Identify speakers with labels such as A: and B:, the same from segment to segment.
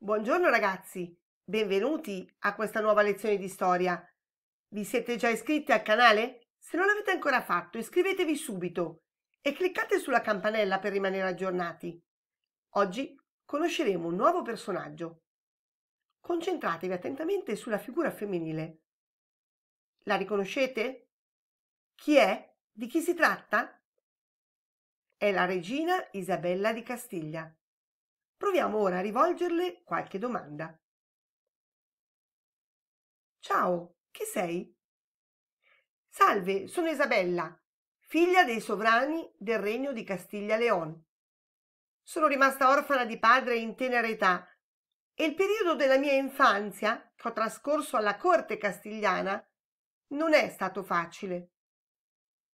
A: Buongiorno ragazzi, benvenuti a questa nuova lezione di storia. Vi siete già iscritti al canale? Se non l'avete ancora fatto, iscrivetevi subito e cliccate sulla campanella per rimanere aggiornati. Oggi conosceremo un nuovo personaggio. Concentratevi attentamente sulla figura femminile. La riconoscete? Chi è? Di chi si tratta? È la regina Isabella di Castiglia. Proviamo ora a rivolgerle qualche domanda. Ciao, chi sei? Salve, sono Isabella, figlia dei sovrani del regno di Castiglia-Leon. Sono rimasta orfana di padre in tenera età e il periodo della mia infanzia, che ho trascorso alla corte castigliana, non è stato facile.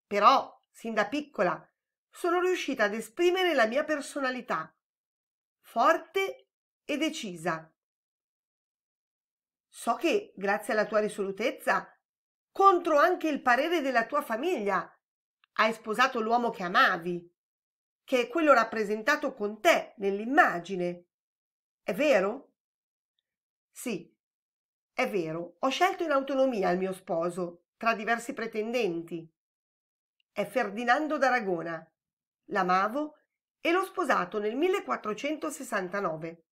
A: Però, sin da piccola, sono riuscita ad esprimere la mia personalità forte e decisa. So che, grazie alla tua risolutezza, contro anche il parere della tua famiglia, hai sposato l'uomo che amavi, che è quello rappresentato con te nell'immagine. È vero? Sì, è vero, ho scelto in autonomia il mio sposo, tra diversi pretendenti. È Ferdinando d'Aragona. L'amavo e l'ho sposato nel 1469.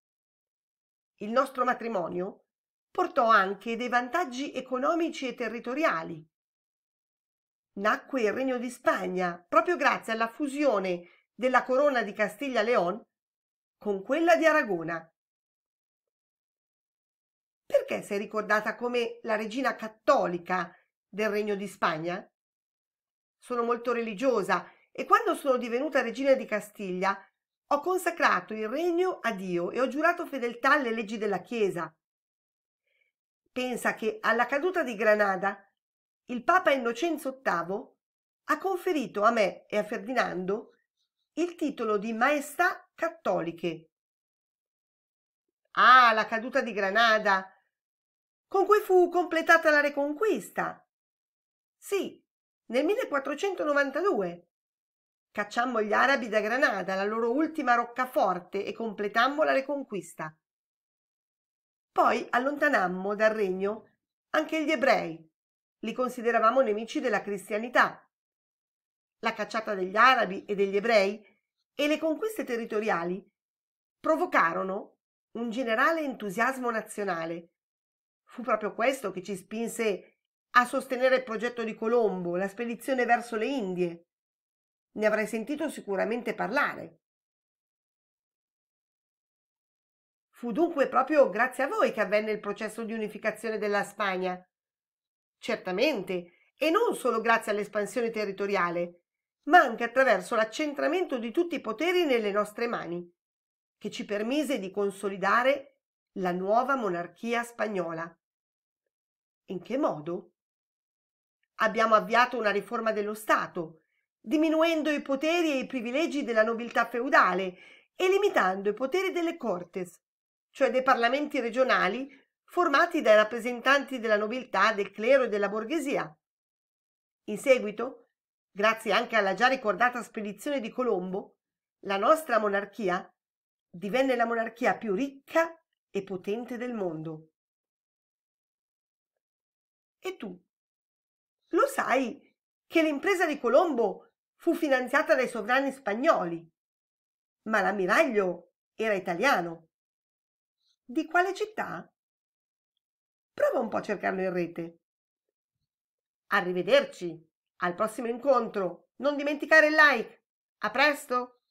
A: Il nostro matrimonio portò anche dei vantaggi economici e territoriali. Nacque il Regno di Spagna proprio grazie alla fusione della corona di Castiglia-León con quella di Aragona. Perché sei ricordata come la regina cattolica del Regno di Spagna? Sono molto religiosa e quando sono divenuta regina di Castiglia ho consacrato il regno a Dio e ho giurato fedeltà alle leggi della Chiesa. Pensa che alla caduta di Granada il Papa Innocenzo VIII ha conferito a me e a Ferdinando il titolo di Maestà Cattoliche. Ah, la caduta di Granada, con cui fu completata la Reconquista. Sì, nel 1492. Cacciammo gli arabi da Granada, la loro ultima roccaforte, e completammo la reconquista. Poi allontanammo dal regno anche gli ebrei. Li consideravamo nemici della cristianità. La cacciata degli arabi e degli ebrei e le conquiste territoriali provocarono un generale entusiasmo nazionale. Fu proprio questo che ci spinse a sostenere il progetto di Colombo, la spedizione verso le Indie. Ne avrai sentito sicuramente parlare. Fu dunque proprio grazie a voi che avvenne il processo di unificazione della Spagna. Certamente, e non solo grazie all'espansione territoriale, ma anche attraverso l'accentramento di tutti i poteri nelle nostre mani, che ci permise di consolidare la nuova monarchia spagnola. In che modo? Abbiamo avviato una riforma dello Stato, diminuendo i poteri e i privilegi della nobiltà feudale e limitando i poteri delle cortes, cioè dei parlamenti regionali formati dai rappresentanti della nobiltà, del clero e della borghesia. In seguito, grazie anche alla già ricordata spedizione di Colombo, la nostra monarchia divenne la monarchia più ricca e potente del mondo. E tu? Lo sai che l'impresa di Colombo fu finanziata dai sovrani spagnoli, ma l'ammiraglio era italiano. Di quale città? Prova un po' a cercarlo in rete. Arrivederci, al prossimo incontro. Non dimenticare il like. A presto!